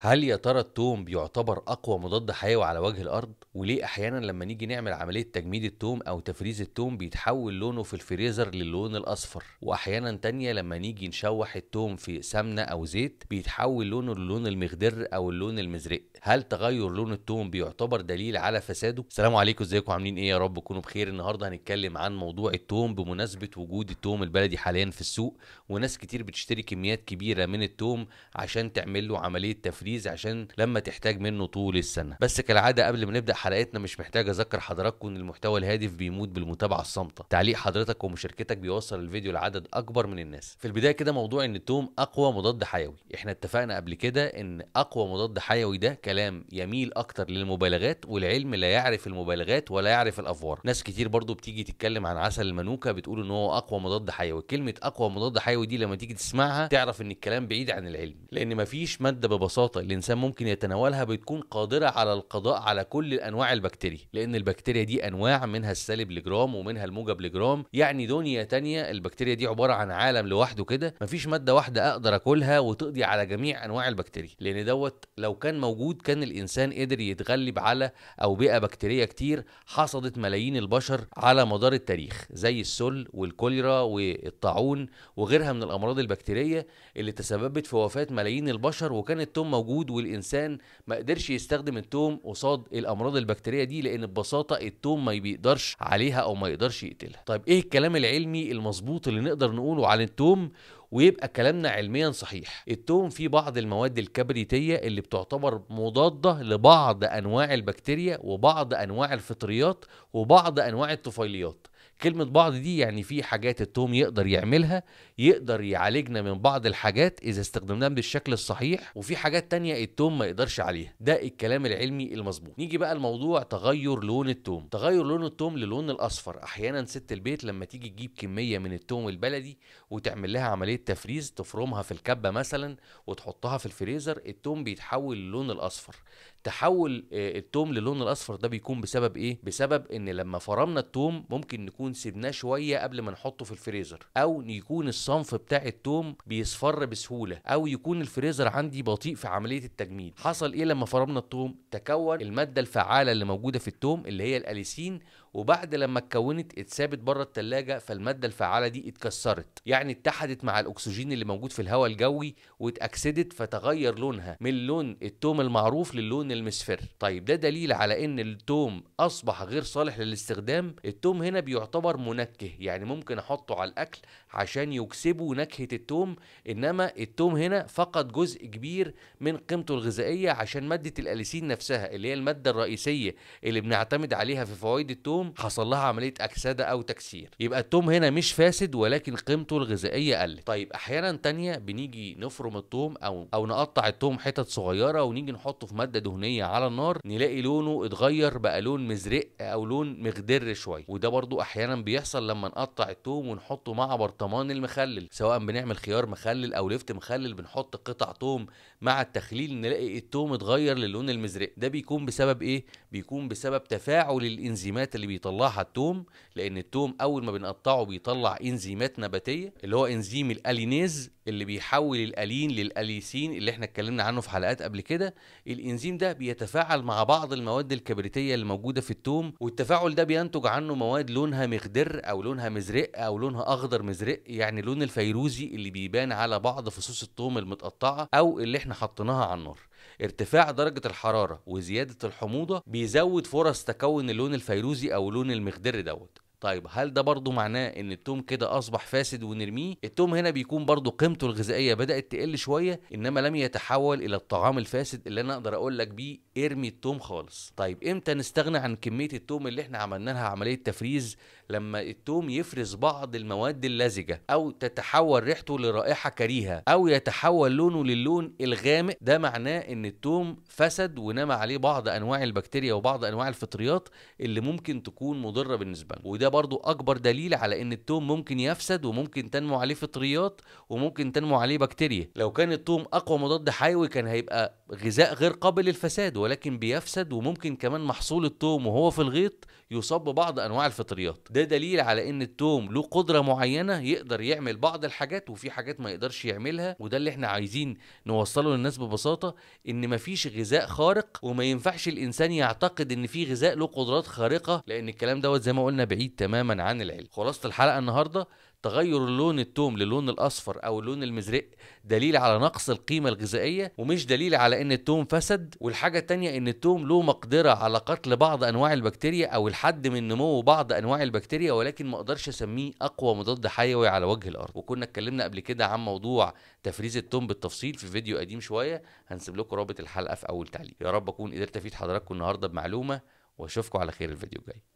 هل يا ترى التوم بيعتبر أقوى مضاد حيوي على وجه الأرض؟ وليه أحيانا لما نيجي نعمل عملية تجميد التوم أو تفريز التوم بيتحول لونه في الفريزر للون الأصفر؟ وأحيانا تانية لما نيجي نشوح التوم في سمنة أو زيت بيتحول لونه للون المخضر أو اللون المزرق، هل تغير لون التوم بيعتبر دليل على فساده؟ السلام عليكم ازيكم عاملين إيه يا رب تكونوا بخير النهارده هنتكلم عن موضوع التوم بمناسبة وجود التوم البلدي حاليا في السوق وناس كتير بتشتري كميات كبيرة من التوم عشان تعمل له عملية تفريز الانجليزي عشان لما تحتاج منه طول السنه بس كالعاده قبل ما نبدا حلقتنا مش محتاج اذكر حضراتكم ان المحتوى الهادف بيموت بالمتابعه الصامته تعليق حضرتك ومشاركتك بيوصل الفيديو لعدد اكبر من الناس في البدايه كده موضوع ان التوم اقوى مضاد حيوي احنا اتفقنا قبل كده ان اقوى مضاد حيوي ده كلام يميل اكتر للمبالغات والعلم لا يعرف المبالغات ولا يعرف الافوار ناس كتير برضو بتيجي تتكلم عن عسل المانوكا بتقول ان هو اقوى مضاد حيوي كلمه اقوى مضاد حيوي دي لما تيجي تسمعها تعرف ان الكلام بعيد عن العلم لان مفيش ماده ببساطه بسيطة الإنسان ممكن يتناولها بتكون قادرة على القضاء على كل الانواع البكتيريا لأن البكتيريا دي أنواع منها السالب لجرام ومنها الموجب لجرام يعني دنيا تانية البكتيريا دي عبارة عن عالم لوحده كده مفيش مادة واحدة أقدر أكلها وتقضي على جميع أنواع البكتيريا لأن دوت لو كان موجود كان الإنسان قدر يتغلب على أوبئة بكتيرية كتير حصدت ملايين البشر على مدار التاريخ زي السل والكوليرا والطاعون وغيرها من الأمراض البكتيرية اللي تسببت في وفاة ملايين البشر وكانت توم موجودة موجود والانسان ما قدرش يستخدم التوم قصاد الامراض البكتيريه دي لان ببساطه التوم ما بيقدرش عليها او ما يقدرش يقتلها طيب ايه الكلام العلمي المظبوط اللي نقدر نقوله عن التوم ويبقى كلامنا علميا صحيح التوم فيه بعض المواد الكبريتية اللي بتعتبر مضادة لبعض أنواع البكتيريا وبعض أنواع الفطريات وبعض أنواع الطفيليات كلمه بعض دي يعني في حاجات التوم يقدر يعملها يقدر يعالجنا من بعض الحاجات اذا استخدمناها بالشكل الصحيح وفي حاجات تانية التوم ما يقدرش عليها ده الكلام العلمي المظبوط نيجي بقى لموضوع تغير لون التوم تغير لون التوم للون الاصفر احيانا ست البيت لما تيجي تجيب كميه من التوم البلدي وتعمل لها عمليه تفريز تفرمها في الكبه مثلا وتحطها في الفريزر التوم بيتحول للون الاصفر تحول آه، التوم للون الاصفر ده بيكون بسبب ايه بسبب ان لما فرمنا التوم ممكن نكون سيبناه شويه قبل ما نحطه في الفريزر او يكون الصنف بتاع التوم بيصفر بسهوله او يكون الفريزر عندي بطيء في عمليه التجميد حصل ايه لما فرمنا التوم تكون الماده الفعاله اللي موجوده في التوم اللي هي الاليسين وبعد لما اتكونت اتسابت بره التلاجه فالماده الفعاله دي اتكسرت يعني اتحدت مع الاكسجين اللي موجود في الهواء الجوي واتاكسدت فتغير لونها من لون التوم المعروف للون المسفر طيب ده دليل على ان التوم اصبح غير صالح للاستخدام التوم هنا بيعتبر منكه يعني ممكن احطه على الاكل عشان يكسبوا نكهه التوم انما التوم هنا فقد جزء كبير من قيمته الغذائيه عشان ماده الاليسين نفسها اللي هي الماده الرئيسيه اللي بنعتمد عليها في فوائد التوم التوم حصل لها عمليه اكسده او تكسير يبقى التوم هنا مش فاسد ولكن قيمته الغذائيه قلت طيب احيانا تانية بنيجي نفرم التوم او او نقطع التوم حتت صغيره ونيجي نحطه في ماده دهنيه على النار نلاقي لونه اتغير بقى لون مزرق او لون مغدر شويه وده برضو احيانا بيحصل لما نقطع التوم ونحطه مع برطمان المخلل سواء بنعمل خيار مخلل او لفت مخلل بنحط قطع توم مع التخليل نلاقي التوم اتغير للون المزرق ده بيكون بسبب ايه بيكون بسبب تفاعل الانزيمات اللي بيطلعها التوم لان التوم اول ما بنقطعه بيطلع انزيمات نباتيه اللي هو انزيم الالينيز اللي بيحول الالين للاليسين اللي احنا اتكلمنا عنه في حلقات قبل كده الانزيم ده بيتفاعل مع بعض المواد الكبريتيه اللي موجوده في التوم والتفاعل ده بينتج عنه مواد لونها مخدر او لونها مزرق او لونها اخضر مزرق يعني لون الفيروزي اللي بيبان على بعض فصوص التوم المتقطعه او اللي احنا حطيناها على النار ارتفاع درجة الحرارة وزيادة الحموضة بيزود فرص تكون اللون الفيروزي أو لون المخضر دوت طيب هل ده برضه معناه ان التوم كده اصبح فاسد ونرميه التوم هنا بيكون برضه قيمته الغذائيه بدات تقل شويه انما لم يتحول الى الطعام الفاسد اللي انا اقدر اقول لك بيه ارمي التوم خالص طيب امتى نستغنى عن كميه التوم اللي احنا عملنا لها عمليه تفريز لما التوم يفرز بعض المواد اللزجه او تتحول ريحته لرائحه كريهه او يتحول لونه للون الغامق ده معناه ان التوم فسد ونمى عليه بعض انواع البكتيريا وبعض انواع الفطريات اللي ممكن تكون مضره بالنسبه له وده برضو اكبر دليل على ان التوم ممكن يفسد وممكن تنمو عليه فطريات وممكن تنمو عليه بكتيريا لو كان التوم اقوى مضاد حيوي كان هيبقى غذاء غير قابل للفساد ولكن بيفسد وممكن كمان محصول التوم وهو في الغيط يصاب ببعض انواع الفطريات ده دليل على ان التوم له قدره معينه يقدر يعمل بعض الحاجات وفي حاجات ما يقدرش يعملها وده اللي احنا عايزين نوصله للناس ببساطه ان مفيش غذاء خارق وما ينفعش الانسان يعتقد ان في غذاء له قدرات خارقه لان الكلام دوت زي ما قلنا بعيد تماما عن العلم خلاصه الحلقه النهارده تغير لون التوم للون الاصفر او اللون المزرق دليل على نقص القيمه الغذائيه ومش دليل على ان التوم فسد والحاجه الثانيه ان التوم له مقدره على قتل بعض انواع البكتيريا او الحد من نمو بعض انواع البكتيريا ولكن ما اقدرش اسميه اقوى مضاد حيوي على وجه الارض وكنا اتكلمنا قبل كده عن موضوع تفريز التوم بالتفصيل في فيديو قديم شويه هنسيب لكم رابط الحلقه في اول تعليق يا رب اكون قدرت افيد حضراتكم النهارده بمعلومه واشوفكم على خير الفيديو الجاي